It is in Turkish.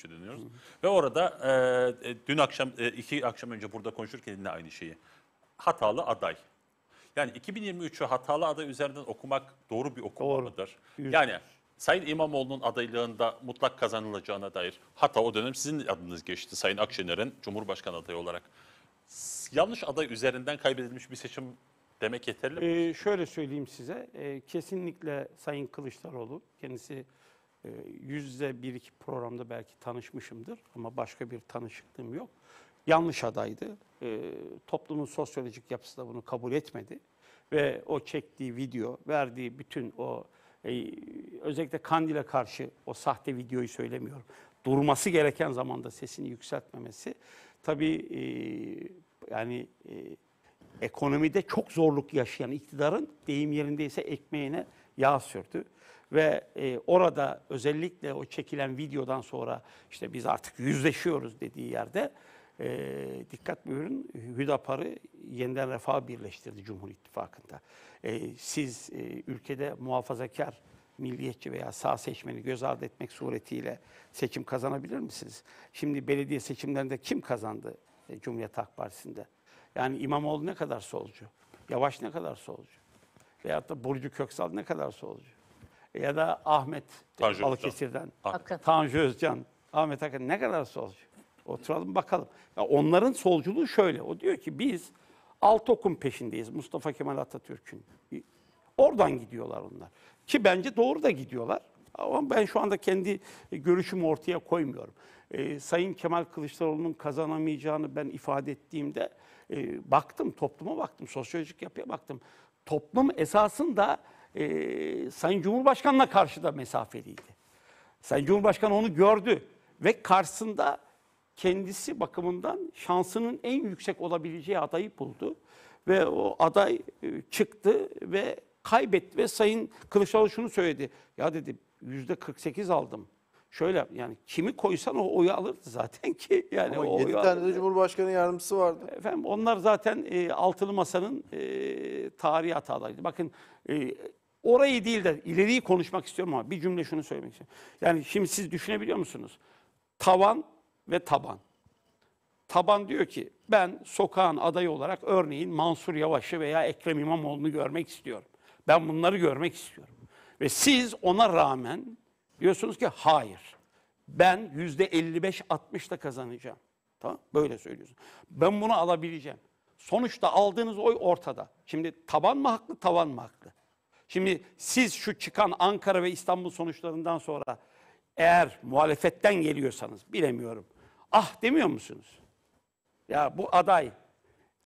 Türkçe deniyoruz. Ve orada e, e, dün akşam, e, iki akşam önce burada konuşurken yine aynı şeyi. Hatalı aday. Yani 2023'ü hatalı aday üzerinden okumak doğru bir okuma doğru. mıdır? Yani Sayın İmamoğlu'nun adaylığında mutlak kazanılacağına dair hata o dönem sizin adınız geçti Sayın Akşener'in Cumhurbaşkanı adayı olarak. Yanlış aday üzerinden kaybedilmiş bir seçim demek yeterli mi? Ee, şöyle söyleyeyim size. Ee, kesinlikle Sayın Kılıçdaroğlu kendisi yüz ee, yüze bir iki programda belki tanışmışımdır ama başka bir tanışıklığım yok. Yanlış adaydı. E, toplumun sosyolojik yapısı da bunu kabul etmedi. Ve o çektiği video, verdiği bütün o e, özellikle Kandil'e karşı o sahte videoyu söylemiyorum. Durması gereken zamanda sesini yükseltmemesi tabii e, yani e, ekonomide çok zorluk yaşayan iktidarın deyim yerindeyse ekmeğine yağ sürdü. Ve e, orada özellikle o çekilen videodan sonra işte biz artık yüzleşiyoruz dediği yerde e, dikkat buyurun Hüdapar'ı yeniden refah birleştirdi Cumhur İttifakı'nda. E, siz e, ülkede muhafazakar milliyetçi veya sağ seçmeni göz ardı etmek suretiyle seçim kazanabilir misiniz? Şimdi belediye seçimlerinde kim kazandı e, Cumhuriyet Halk Partisi'nde? Yani İmamoğlu ne kadar solcu? Yavaş ne kadar solcu? Veyahut da Burcu Köksal ne kadar solcu. E, ya da Ahmet Tanju Balıkesir'den. Akın. Tanju Özcan, Ahmet Akın ne kadar solcu. Oturalım bakalım. Ya onların solculuğu şöyle. O diyor ki biz alt Altok'un peşindeyiz Mustafa Kemal Atatürk'ün. E, oradan gidiyorlar onlar. Ki bence doğru da gidiyorlar. Ama ben şu anda kendi görüşümü ortaya koymuyorum. Ee, Sayın Kemal Kılıçdaroğlu'nun kazanamayacağını ben ifade ettiğimde e, baktım, topluma baktım, sosyolojik yapıya baktım toplum esasında e, Sayın Cumhurbaşkanı'na karşı da mesafeliydi. Sayın Cumhurbaşkanı onu gördü ve karşısında kendisi bakımından şansının en yüksek olabileceği adayı buldu. Ve o aday e, çıktı ve kaybetti ve Sayın Kılıçdaroğlu şunu söyledi. Ya dedi yüzde 48 aldım şöyle yani kimi koysan o oyu alırdı zaten ki yani Ama o 7 tane alırdı. de Cumhurbaşkanı yardımcısı vardı. Efendim onlar zaten e, altılı masanın e, tarihi hatalarıydı. Bakın e, orayı değil de ileriyi konuşmak istiyorum ama bir cümle şunu söylemek istiyorum. Yani şimdi siz düşünebiliyor musunuz? Tavan ve taban. Taban diyor ki ben sokağın adayı olarak örneğin Mansur Yavaş'ı veya Ekrem İmamoğlu'nu görmek istiyorum. Ben bunları görmek istiyorum. Ve siz ona rağmen Diyorsunuz ki hayır. Ben yüzde 55-60 da kazanacağım. Tamam Böyle söylüyorsun. Ben bunu alabileceğim. Sonuçta aldığınız oy ortada. Şimdi taban mı haklı, tavan mı haklı? Şimdi siz şu çıkan Ankara ve İstanbul sonuçlarından sonra eğer muhalefetten geliyorsanız bilemiyorum. Ah demiyor musunuz? Ya bu aday